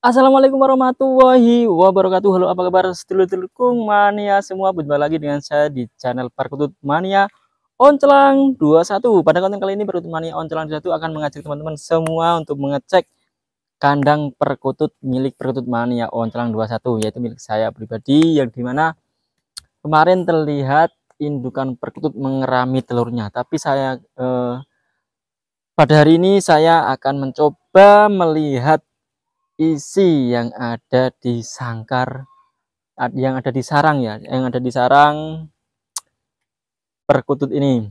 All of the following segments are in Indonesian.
Assalamualaikum warahmatullahi wabarakatuh. Halo, apa kabar sedulur-sedulurku mania semua? Berjumpa lagi dengan saya di channel Perkutut Mania Oncelang 21. Pada konten kali ini Perkutut Mania Oncelang 21 akan mengajak teman-teman semua untuk mengecek kandang perkutut milik Perkutut Mania Oncelang 21 yaitu milik saya pribadi yang dimana kemarin terlihat indukan perkutut mengerami telurnya. Tapi saya eh, pada hari ini saya akan mencoba melihat isi yang ada di sangkar yang ada di sarang ya yang ada di sarang perkutut ini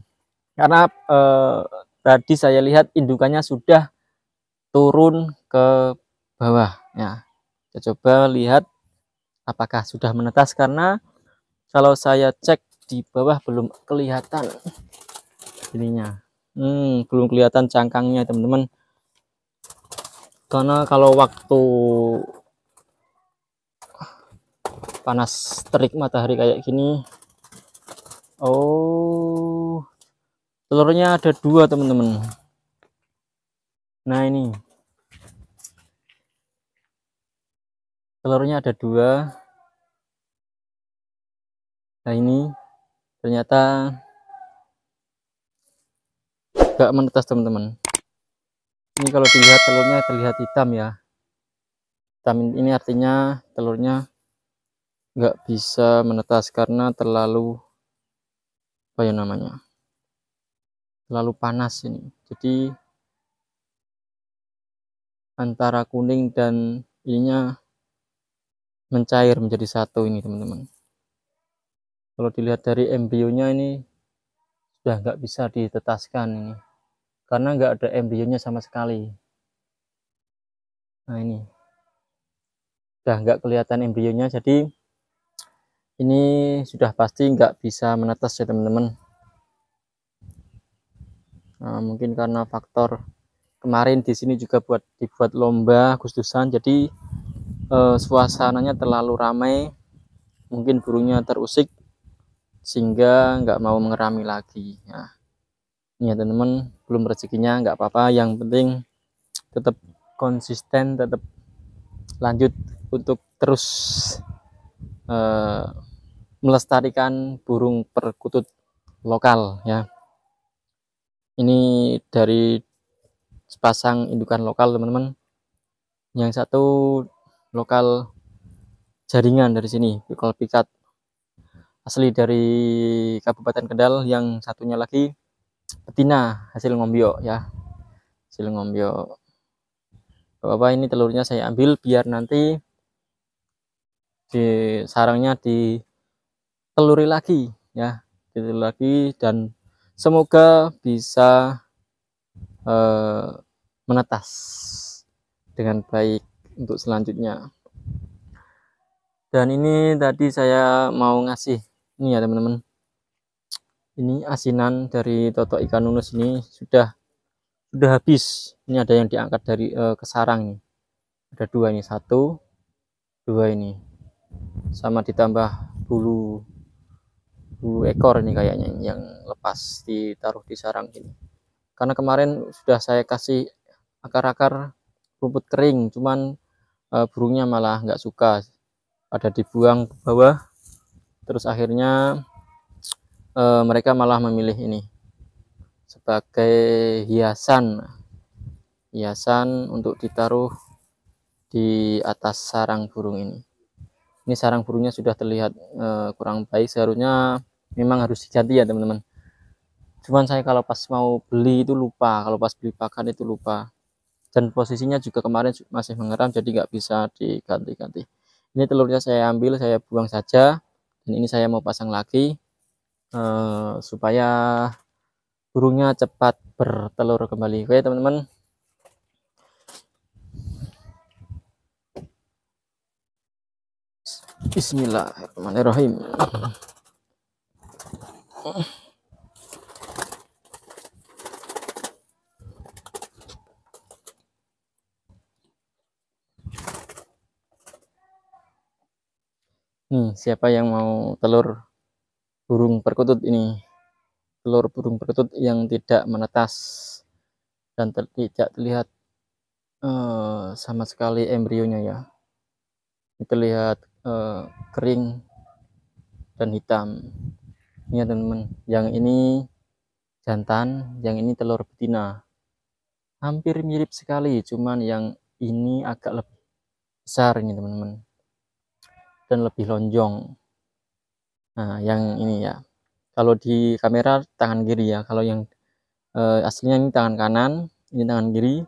karena eh, tadi saya lihat indukannya sudah turun ke bawah ya saya coba lihat apakah sudah menetas karena kalau saya cek di bawah belum kelihatan ininya hmm, belum kelihatan cangkangnya teman-teman karena kalau waktu panas terik matahari kayak gini oh telurnya ada dua teman-teman nah ini telurnya ada dua nah ini ternyata gak menetas teman-teman ini kalau dilihat telurnya terlihat hitam ya hitam ini artinya telurnya nggak bisa menetas karena terlalu apa ya namanya terlalu panas ini jadi antara kuning dan ininya mencair menjadi satu ini teman-teman kalau dilihat dari embryonya ini sudah nggak bisa ditetaskan ini karena nggak ada embrionya sama sekali. Nah ini, sudah nggak kelihatan embrionya, jadi ini sudah pasti nggak bisa menetas ya teman-teman. Nah, mungkin karena faktor kemarin di sini juga buat dibuat lomba khususan, jadi eh, suasananya terlalu ramai, mungkin burungnya terusik sehingga nggak mau mengerami lagi. Nah, ya teman-teman belum rezekinya nggak apa-apa yang penting tetap konsisten tetap lanjut untuk terus uh, melestarikan burung perkutut lokal ya ini dari sepasang indukan lokal teman-teman yang satu lokal jaringan dari sini pikol pikat asli dari Kabupaten Kendal yang satunya lagi betina hasil ngombio ya hasil ngombio Bapak bapak ini telurnya saya ambil biar nanti di sarangnya diteluri lagi ya diteluri lagi dan semoga bisa eh, menetas dengan baik untuk selanjutnya dan ini tadi saya mau ngasih ini ya teman-teman ini asinan dari toto ikan nunus ini sudah sudah habis ini ada yang diangkat dari uh, eh, ke sarang nih ada dua ini satu dua ini sama ditambah bulu bulu ekor ini kayaknya yang lepas ditaruh di sarang ini karena kemarin sudah saya kasih akar-akar rumput kering cuman uh, burungnya malah nggak suka ada dibuang ke bawah terus akhirnya e, mereka malah memilih ini sebagai hiasan hiasan untuk ditaruh di atas sarang burung ini ini sarang burungnya sudah terlihat e, kurang baik seharusnya memang harus diganti ya teman-teman cuman saya kalau pas mau beli itu lupa kalau pas beli pakan itu lupa dan posisinya juga kemarin masih mengeram jadi nggak bisa diganti-ganti ini telurnya saya ambil saya buang saja dan ini saya mau pasang lagi Eh, supaya burungnya cepat bertelur kembali. Oke, teman-teman. Bismillahirrahmanirrahim. Nih, hmm, siapa yang mau telur burung perkutut ini telur burung perkutut yang tidak menetas dan ter tidak terlihat uh, sama sekali embrionya ya ini terlihat uh, kering dan hitam ini ya teman-teman yang ini jantan yang ini telur betina hampir mirip sekali cuman yang ini agak lebih besar ini teman-teman dan lebih lonjong nah yang ini ya kalau di kamera tangan kiri ya kalau yang eh, aslinya ini tangan kanan ini tangan kiri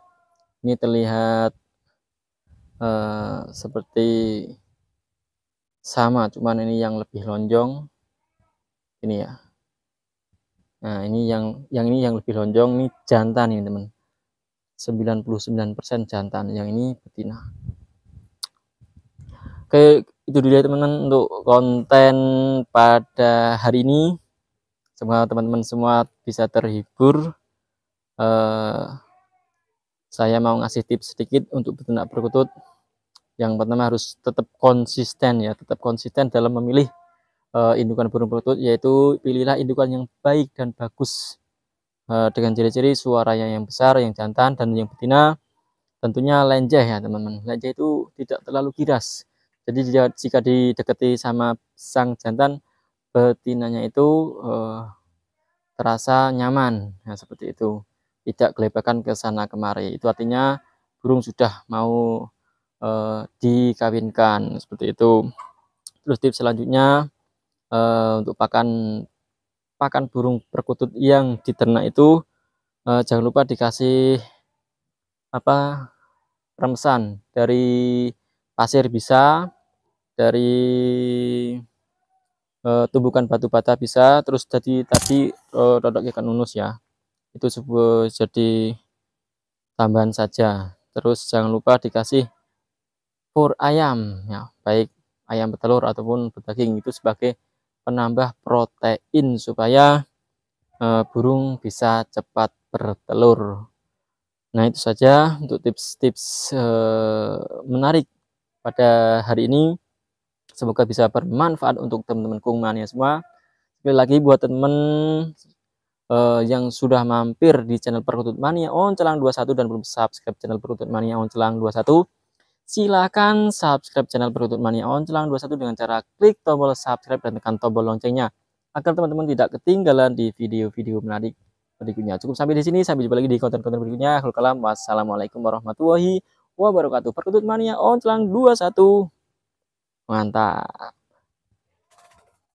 ini terlihat eh, seperti sama cuman ini yang lebih lonjong ini ya nah ini yang yang ini yang lebih lonjong ini jantan ini teman 99% jantan yang ini betina oke itu dulu ya teman-teman untuk konten pada hari ini semoga teman-teman semua bisa terhibur uh, saya mau ngasih tips sedikit untuk beternak berkutut yang pertama harus tetap konsisten ya tetap konsisten dalam memilih uh, indukan burung perkutut yaitu pilihlah indukan yang baik dan bagus uh, dengan ciri-ciri suaranya yang besar yang jantan dan yang betina tentunya lenjeh ya teman-teman lenjeh itu tidak terlalu giras jadi jika didekati sama sang jantan, betinanya itu eh, terasa nyaman, nah, seperti itu. Tidak kelebakan ke sana kemari. Itu artinya burung sudah mau eh, dikawinkan, seperti itu. Terus tips selanjutnya eh, untuk pakan pakan burung perkutut yang diternak itu eh, jangan lupa dikasih apa remesan dari pasir bisa, dari e, tumbukan batu bata bisa, terus jadi tadi e, eh, rodok ikan unus ya. Itu sebuah jadi tambahan saja. Terus jangan lupa dikasih pur ayam ya, baik ayam petelur ataupun berdaging itu sebagai penambah protein supaya e, burung bisa cepat bertelur. Nah, itu saja untuk tips-tips e, menarik pada hari ini. Semoga bisa bermanfaat untuk teman-teman kumania semua. Sekali lagi buat teman-teman uh, yang sudah mampir di channel Perkutut Mania Oncelang 21 dan belum subscribe channel Perkutut Mania Oncelang 21, silakan subscribe channel Perkutut Mania Oncelang 21 dengan cara klik tombol subscribe dan tekan tombol loncengnya agar teman-teman tidak ketinggalan di video-video menarik berikutnya. Cukup sampai di sini, sampai jumpa lagi di konten-konten berikutnya. Kalau kalam, wassalamualaikum warahmatullahi wabarakatuh. Perkutut mania on celang 21. Mantap.